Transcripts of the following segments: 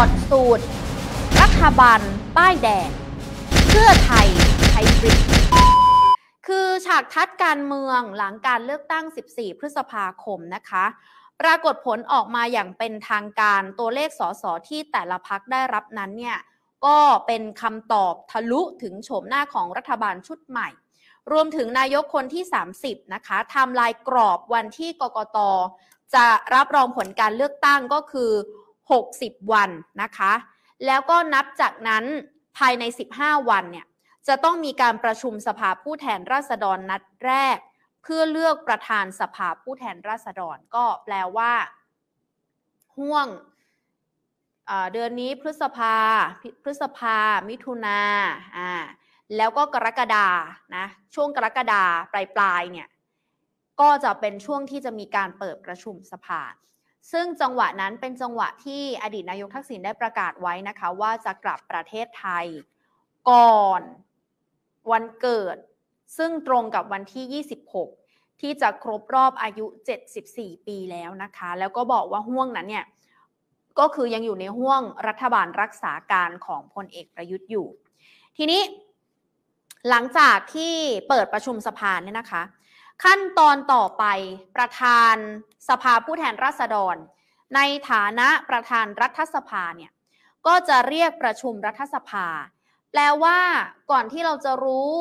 อดสูตร รัฐบาลป้ายแดงเพื่อไทยไทยฟรีคือ ฉากทัดการเมืองหลังการเลือกตั้ง 14 พฤษภาคมนะคะ ปรากฏผลออกมาอย่างเป็นทางการตัวเลข สสที่แต่ละพักได้รับนั้นเนี่ย ก็เป็นคำตอบทะลุถึงโฉมหน้าของรัฐบาลชุดใหม่ รวมถึงนายกคนที่ 30 นะคะทำลายกรอบวันที่กกตจะรับรองผลการเลือกตั้งก็คือ60 วันนะคะ แล้วก็นับจากนั้นภายใน 15 วันเนี่ย จะต้องมีการประชุมสภาผู้แทนราษฎรนัดแรกเพื่อเลือกประธานสภาผู้แทนราษฎรก็แปลว่าห่วงเดือนนี้ พฤษภาพฤษภามิถุนาอ่าแล้วก็กรกฎานะ ช่วงกรกฎาปลายปลายเนี่ยก็จะเป็นช่วงที่จะมีการเปิดประชุมสภาซึ่งจังหวะนั้นเป็นจังหวะที่อดีตนายกทักษิณได้ประกาศไว้นะคะ ว่าจะกลับประเทศไทยก่อนวันเกิด ซึ่งตรงกับวันที่ 26 ที่จะครบรอบอายุ 74 ปีแล้วนะคะ แล้วก็บอกว่าห่วงนั้นเนี่ย ก็คือยังอยู่ในห่วงรัฐบาลรักษาการของพลเอกประยุทธ์อยู่ ทีนี้ หลังจากที่เปิดประชุมสภาเนี่ยนะคะขั้นตอนต่อไปประธานสภาผู้แทนราษฎร ในฐานะประธานรัฐสภาเนี่ยก็จะเรียกประชุมรัฐสภา แปลว่าก่อนที่เราจะรู้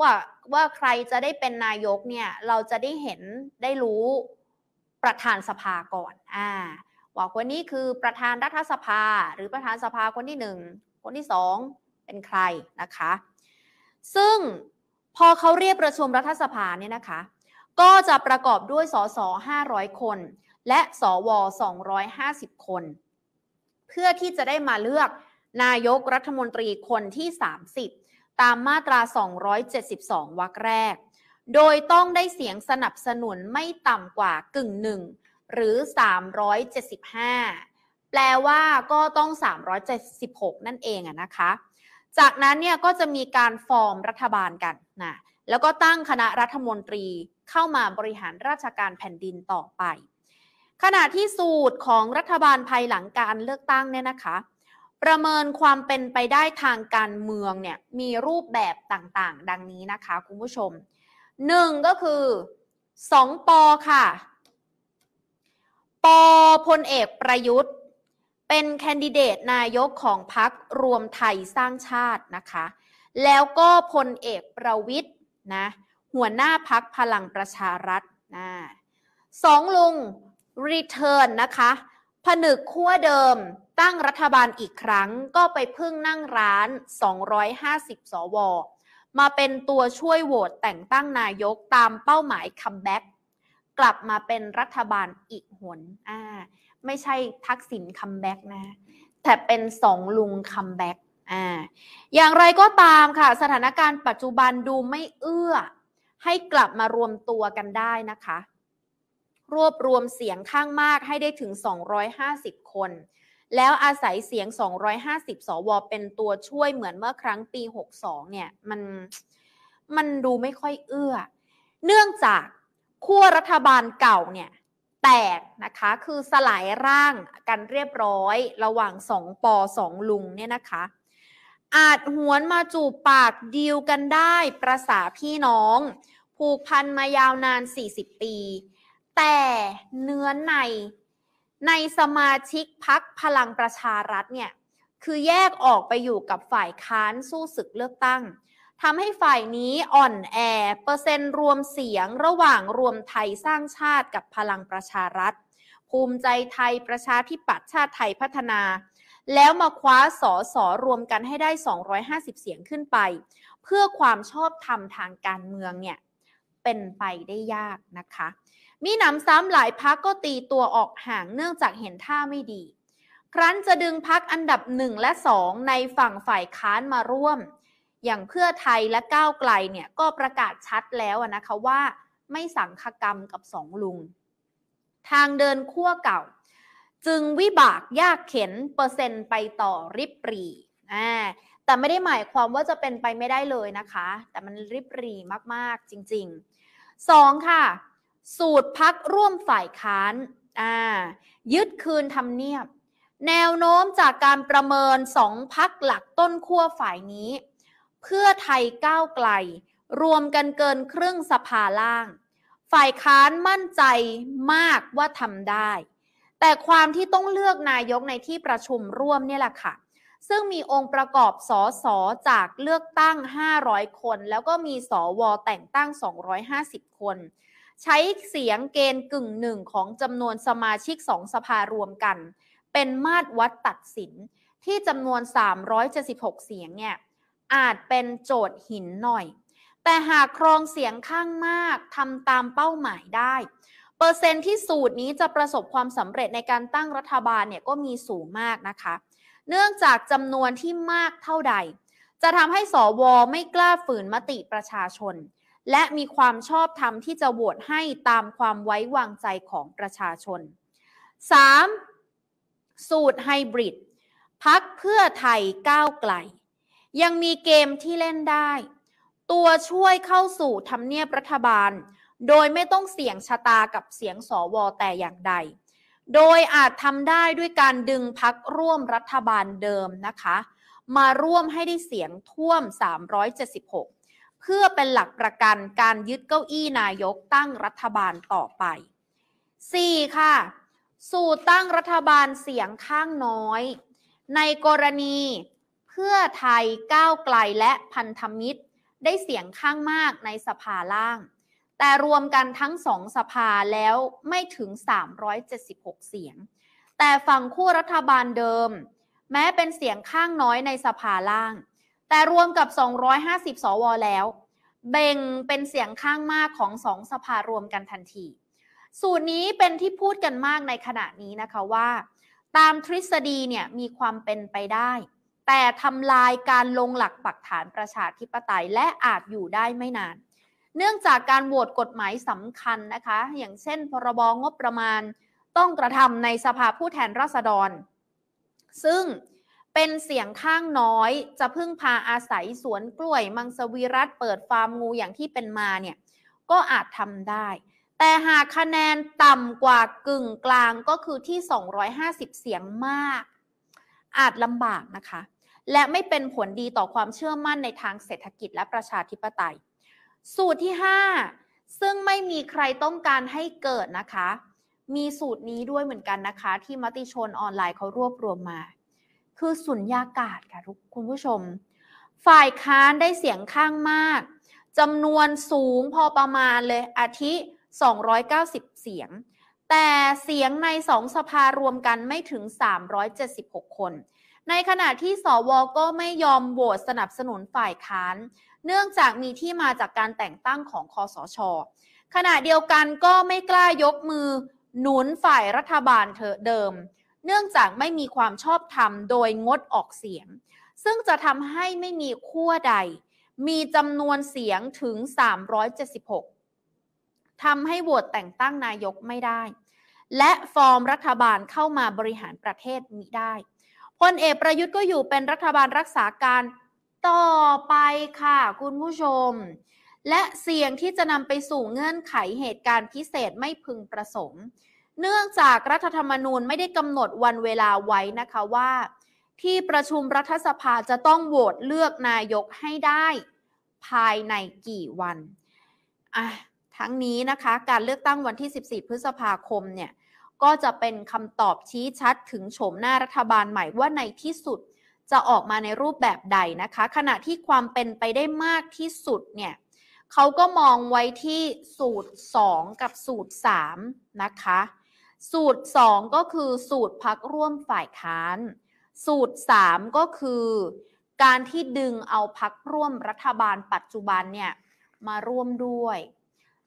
ว่าว่าใครจะได้เป็นนายกเนี่ยเราจะได้เห็นได้รู้ ประธานสภาก่อนอ่าว่าคนนี้คือประธานรัฐสภา หรือประธานสภาคนที่หนึ่งคนที่สองเป็นใครนะคะ ซึ่งพอเขาเรียกประชุมรัฐสภาเนี่ยนะคะ ก็จะประกอบด้วย สส500 คน และ สว250 คน เพื่อที่จะได้มาเลือก นายกรัฐมนตรีคนที่ 30 ตามมาตรา 272วรรคแรก โดยต้องได้เสียงสนับสนุนไม่ต่ำกว่ากึ่งหนึ่งหรือ 375 แปลว่าก็ต้อง 376 นั่นเองอะนะคะจากนั้นเนี่ยก็จะมีการฟอร์มรัฐบาลกันนะ แล้วก็ตั้งคณะรัฐมนตรีเข้ามาบริหารราชการแผ่นดินต่อไป ขณะที่สูตรของรัฐบาลภายหลังการเลือกตั้งเนี่ยนะคะ ประเมินความเป็นไปได้ทางการเมืองเนี่ยมีรูปแบบต่างๆ ดังนี้นะคะคุณผู้ชม หนึ่งก็คือ สองปอค่ะปอพลเอกประยุทธ์เป็นแคนดิเดตนายกของพรรครวมไทยสร้างชาตินะคะแล้วก็พลเอกประวิทย์นะหัวหน้าพักพลังประชารัฐนะสองลุงรีเทิร์นนะคะ ผนึกขั้วเดิมตั้งรัฐบาลอีกครั้งก็ไปพึ่งนั่งร้าน 250 สว มาเป็นตัวช่วยโหวตแต่งตั้งนายกตามเป้าหมายคัมแบ็กกลับมาเป็นรัฐบาลอีกหนอ่าไม่ใช่ทักษิณคัมแบ็กนะ แต่เป็นสองลุงคัมแบ็กอ่าอย่างไรก็ตามค่ะ สถานการณ์ปัจจุบันดูไม่เอื้อ ให้กลับมารวมตัวกันได้นะคะ รวบรวมเสียงข้างมากให้ได้ถึง 250 คน แล้วอาศัยเสียง 250สวเป็นตัวช่วยเหมือนเมื่อครั้งปี 62 เนี่ยมันมันดูไม่ค่อยเอื้อ เนื่องจากขั้วรัฐบาลเก่าเนี่ยแตกนะคะ คือสลายร่างกันเรียบร้อยระหว่างสองปอสองลุงเนี่ยนะคะ อาจหวนมาจูบปากดีลกันได้ ประษาพี่น้องผูกพันมายาวนาน 40 ปี แต่เนื้อในในสมาชิกพักพลังประชารัฐเนี่ย คือแยกออกไปอยู่กับฝ่ายค้านสู้ศึกเลือกตั้งทำให้ฝ่ายนี้อ่อนแอ เปอร์เซ็นต์รวมเสียงระหว่างรวมไทยสร้างชาติกับพลังประชารัฐ ภูมิใจไทยประชาธิปัตย์ชาติไทยพัฒนา แล้วมาคว้าสอสอรวมกันให้ได้ 250 เสียงขึ้นไป เพื่อความชอบธรรมทางการเมืองเนี่ยเป็นไปได้ยากนะคะ มีหนำซ้ำหลายพักก็ตีตัวออกห่างเนื่องจากเห็นท่าไม่ดี ครั้นจะดึงพักอันดับหนึ่งและสองในฝั่งฝ่ายค้านมาร่วมอย่างเพื่อไทยและก้าวไกลเนี่ย ก็ประกาศชัดแล้วนะคะว่าไม่สังคกรรมกับสองลุง ทางเดินขั้วเก่า จึงวิบากยากเข็นเปอร์เซ็นต์ไปต่อริบรีอ่าแต่ไม่ได้หมายความว่าจะเป็นไปไม่ได้เลยนะคะ แต่มันริบรีมาก ๆ จริง ๆ 2. ค่ะ สูตรพักร่วมฝ่ายค้านอ่ายึดคืนทำเนียบ แนวโน้มจากการประเมินสองพักหลักต้นขั้วฝ่ายนี้เพื่อไทยก้าวไกลรวมกันเกินครึ่งสภาล่าง ฝ่ายค้านมั่นใจมากว่าทำได้ แต่ความที่ต้องเลือกนายกในที่ประชุมร่วมเนี่ยแหละค่ะ ซึ่งมีองค์ประกอบสอสอจากเลือกตั้ง 500 คน แล้วก็มีสอวอแต่งตั้ง 250 คน ใช้เสียงเกณฑ์กึ่งหนึ่งของจำนวนสมาชิกสองสภารวมกัน เป็นมาตรวัดตัดสินที่จำนวน 376 เสียงเนี่ยอาจเป็นโจทย์หินหน่อย แต่หากครองเสียงข้างมากทำตามเป้าหมายได้ เปอร์เซ็นต์ที่สูตรนี้จะประสบความสำเร็จในการตั้งรัฐบาลเนี่ยก็มีสูงมากนะคะ เนื่องจากจำนวนที่มากเท่าใด จะทำให้สวไม่กล้าฝืนมติประชาชน และมีความชอบธรรมที่จะโหวตให้ตามความไว้วางใจของประชาชน 3. สูตรไฮบริดพักเพื่อไทยก้าวไกลยังมีเกมที่เล่นได้ ตัวช่วยเข้าสู่ทำเนียบรัฐบาล โดยไม่ต้องเสี่ยงชะตากับเสียงสวแต่อย่างใด โดยอาจทำได้ด้วยการดึงพักร่วมรัฐบาลเดิมนะคะ มาร่วมให้ได้เสียงท่วม 376 เพื่อเป็นหลักประกันการยึดเก้าอี้นายกตั้งรัฐบาลต่อไป 4. ค่ะ สูตรตั้งรัฐบาลเสียงข้างน้อย ในกรณีพื่อไทยก้าวไกลและพันธมิตรได้เสียงข้างมากในสภาล่าง แต่รวมกันทั้งสองสภาแล้วไม่ถึง 376 เสียง แต่ฝั่งคู่รัฐบาลเดิม แม้เป็นเสียงข้างน้อยในสภาล่าง แต่รวมกับ 250สวแล้ว เบ่งเป็นเสียงข้างมากของสองสภารวมกันทันที สูตรนี้เป็นที่พูดกันมากในขณะนี้นะคะว่า ตามทฤษฎีเนี่ยมีความเป็นไปได้แต่ทำลายการลงหลักปักฐานประชาธิปไตยและอาจอยู่ได้ไม่นาน เนื่องจากการโหวตกฎหมายสำคัญนะคะ อย่างเช่นพรบงบประมาณ ต้องกระทำในสภาผู้แทนราษฎร ซึ่งเป็นเสียงข้างน้อย จะพึ่งพาอาศัยสวนกล้วยมังสวิรัตเปิดฟาร์มงูอย่างที่เป็นมาเนี่ยก็อาจทำได้ แต่หากคะแนนต่ำกว่ากึ่งกลางก็คือที่ 250 เสียงมาก อาจลำบากนะคะและไม่เป็นผลดีต่อความเชื่อมั่นในทางเศรษฐกิจและประชาธิปไตย สูตรที่ 5 ซึ่งไม่มีใครต้องการให้เกิดนะคะ มีสูตรนี้ด้วยเหมือนกันนะคะ ที่มติชนออนไลน์เขารวบรวมมา คือสุญญากาศค่ะทุกคุณผู้ชม ฝ่ายค้านได้เสียงข้างมาก จำนวนสูงพอประมาณเลยอาทิ 290 เสียง แต่เสียงในสองสภารวมกันไม่ถึง 376 คนในขณะที่สวก็ไม่ยอมโหวตสนับสนุนฝ่ายค้าน เนื่องจากมีที่มาจากการแต่งตั้งของคอสช ขณะเดียวกันก็ไม่กล้ายกมือ หนุนฝ่ายรัฐบาลเธอเดิม เนื่องจากไม่มีความชอบธรรมโดยงดออกเสียง ซึ่งจะทำให้ไม่มีขั้วใด มีจำนวนเสียงถึง 376ทำให้โหวตแต่งตั้งนายกไม่ได้ และฟอร์มรัฐบาลเข้ามาบริหารประเทศมิได้พลเอกประยุทธ์ก็อยู่เป็นรัฐบาลรักษาการต่อไปค่ะ คุณผู้ชม และเสี่ยงที่จะนำไปสู่เงื่อนไขเหตุการณ์พิเศษไม่พึงประสงค์เนื่องจากรัฐธรรมนูญไม่ได้กำหนดวันเวลาไว้นะคะว่า ที่ประชุมรัฐสภาจะต้องโหวตเลือกนายกให้ได้ภายในกี่วันอ่ะทั้งนี้นะคะ การเลือกตั้งวันที่ 14 พฤษภาคมเนี่ยก็จะเป็นคำตอบชี้ชัดถึงโฉมหน้ารัฐบาลใหม่ว่าในที่สุดจะออกมาในรูปแบบใดนะคะ ขณะที่ความเป็นไปได้มากที่สุดเนี่ยเขาก็มองไว้ที่สูตร 2 กับสูตร3นะคะสูตร 2 ก็คือสูตรพักร่วมฝ่ายค้าน สูตร 3 ก็คือการที่ดึงเอาพักร่วมรัฐบาลปัจจุบันเนี่ยมาร่วมด้วย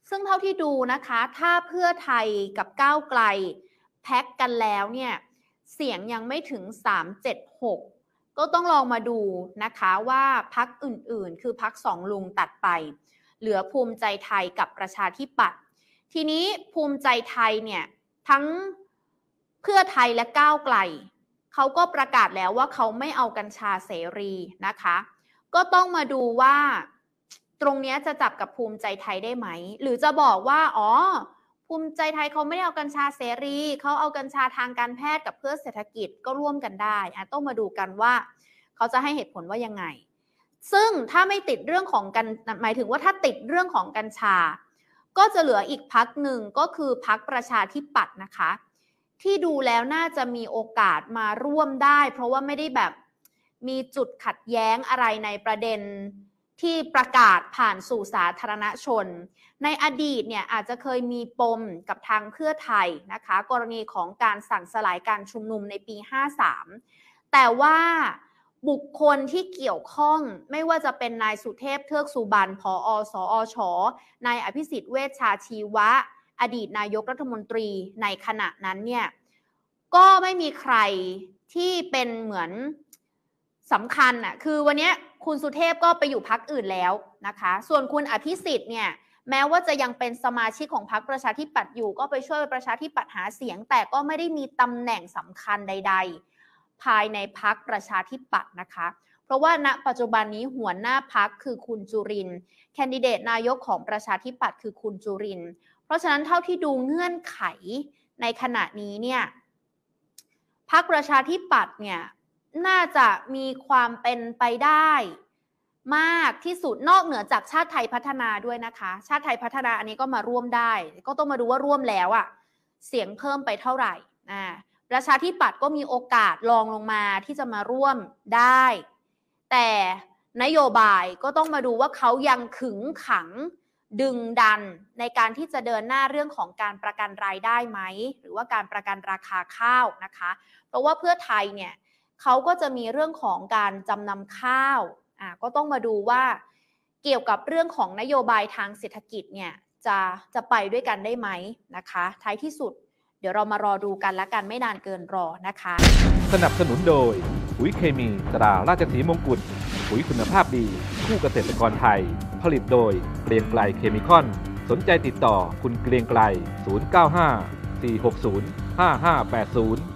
ซึ่งเท่าที่ดูนะคะ ถ้าเพื่อไทยกับก้าวไกล แพ็กกันแล้วเนี่ย เสียงยังไม่ถึง376ก็ต้องลองมาดูนะคะว่าพักอื่นๆคือพักสองลุงตัดไป เหลือภูมิใจไทยกับประชาธิปัตย์ ทีนี้ภูมิใจไทยเนี่ย ทั้งเพื่อไทยและก้าวไกลเขาก็ประกาศแล้วว่าเขาไม่เอากัญชาเสรีนะคะ ก็ต้องมาดูว่าตรงนี้จะจับกับภูมิใจไทยได้ไหม หรือจะบอกว่า อ๋อ ภูมิใจไทยเขาไม่ได้เอากัญชาเสรี เขาเอากัญชาทางการแพทย์กับเพื่อเศรษฐกิจก็ร่วมกันได้ ต้องมาดูกันว่า เขาจะให้เหตุผลว่ายังไง ซึ่งถ้าไม่ติดเรื่องของกัน หมายถึงว่าถ้าติดเรื่องของกัญชา ก็จะเหลืออีกพักหนึ่งก็คือพักประชาธิปัตย์นะคะ ที่ดูแล้วน่าจะมีโอกาสมาร่วมได้ เพราะว่าไม่ได้แบบมีจุดขัดแย้งอะไรในประเด็นที่ประกาศผ่านสู่สาธารณชน ในอดีตเนี่ย อาจจะเคยมีปมกับทางเพื่อไทยนะคะ กรณีของการสั่งสลายการชุมนุมในปี 53 แต่ว่าบุคคลที่เกี่ยวข้องไม่ว่าจะเป็นนายสุเทพเทือกสุบรรณพออสอชอนายอภิสิทธิ์ เวชชาชีวะ อดีตนายกรัฐมนตรีในขณะนั้นเนี่ย ก็ไม่มีใครที่เป็นเหมือนสำคัญอะคือวันนี้คุณสุเทพก็ไปอยู่พักอื่นแล้วนะคะ ส่วนคุณอภิสิทธิ์เนี่ยแม้ว่าจะยังเป็นสมาชิกของพรรคประชาธิปัตย์อยู่ ก็ไปช่วยประชาธิปัตย์หาเสียง แต่ก็ไม่ได้มีตำแหน่งสำคัญใดๆ ภายในพรรคประชาธิปัตย์นะคะ เพราะว่าณปัจจุบันนี้หัวหน้าพักคือคุณจุรินแคนดิเดตนายกของประชาธิปัตย์คือคุณจุริน เพราะฉะนั้นเท่าที่ดูเงื่อนไขในขณะนี้เนี่ยพรรคประชาธิปัตย์เนี่ยน่าจะมีความเป็นไปได้มากที่สุดนอกเหนือจากชาติไทยพัฒนาด้วยนะคะ ชาติไทยพัฒนาอันนี้ก็มาร่วมได้ก็ต้องมาดูว่าร่วมแล้วอะเสียงเพิ่มไปเท่าไหร่นะประชาธิปัตย์ก็มีโอกาสลองลงมาที่จะมาร่วมได้ แต่นโยบายก็ต้องมาดูว่าเขายังขึงขังดึงดันในการที่จะเดินหน้าเรื่องของการประกันรายได้ไหมหรือว่าการประกันราคาข้าวนะคะ เพราะว่าเพื่อไทยเนี่ยเขาก็จะมีเรื่องของการจำนำข้าวอ่าก็ต้องมาดูว่า เกี่ยวกับเรื่องของนโยบายทางเศรษฐกิจเนี่ยจะจะไปด้วยกันได้ไหมนะคะท้ายที่สุด เดี๋ยวเรามารอดูกันละกัน ไม่นานเกินรอนะคะ สนับสนุนโดยปุ๋ยเคมีตราราชสีมงกุฎปุ๋ยคุณภาพดีคู่เกษตรกรไทย ผลิตโดยเกรียงไกลเคมีคอนสนใจติดต่อคุณเกรียงไกล 095 460 5580